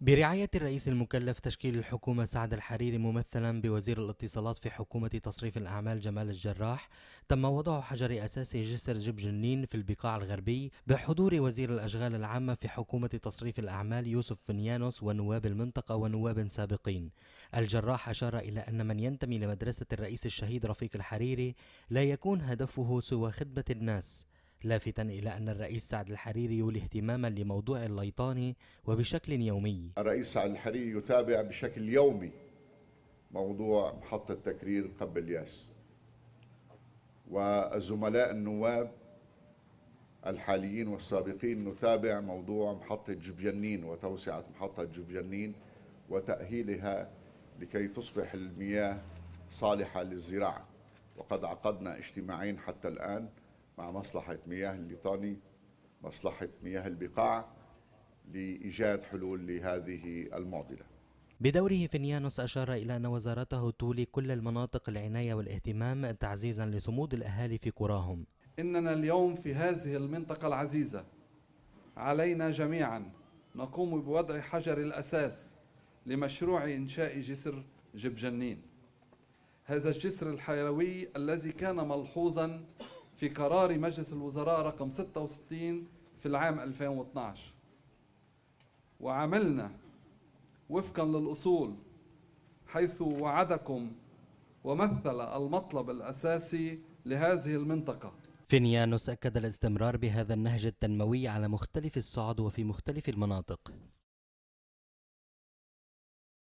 برعاية الرئيس المكلف تشكيل الحكومة سعد الحريري ممثلا بوزير الاتصالات في حكومة تصريف الأعمال جمال الجراح تم وضع حجر أساسي جسر جب جنين في البقاع الغربي بحضور وزير الأشغال العامة في حكومة تصريف الأعمال يوسف فنيانوس ونواب المنطقة ونواب سابقين الجراح أشار إلى أن من ينتمي لمدرسة الرئيس الشهيد رفيق الحريري لا يكون هدفه سوى خدمة الناس لافتا إلى أن الرئيس سعد الحريري يولي اهتماما لموضوع الليطاني وبشكل يومي الرئيس سعد الحريري يتابع بشكل يومي موضوع محطة تكرير قب الياس والزملاء النواب الحاليين والسابقين نتابع موضوع محطة جبجنين وتوسعة محطة جبجنين وتأهيلها لكي تصبح المياه صالحة للزراعة وقد عقدنا اجتماعين حتى الآن مع مصلحة مياه الليطاني مصلحة مياه البقاع لإيجاد حلول لهذه المعضلة بدوره فينيانوس أشار إلى أن وزارته تولي كل المناطق العناية والاهتمام تعزيزا لصمود الأهالي في قراهم إننا اليوم في هذه المنطقة العزيزة علينا جميعا نقوم بوضع حجر الأساس لمشروع إنشاء جسر جبجنين هذا الجسر الحيوي الذي كان ملحوظا في قرار مجلس الوزراء رقم 66 في العام 2012 وعملنا وفقا للأصول حيث وعدكم ومثل المطلب الأساسي لهذه المنطقة فينيانوس أكد الاستمرار بهذا النهج التنموي على مختلف الصعد وفي مختلف المناطق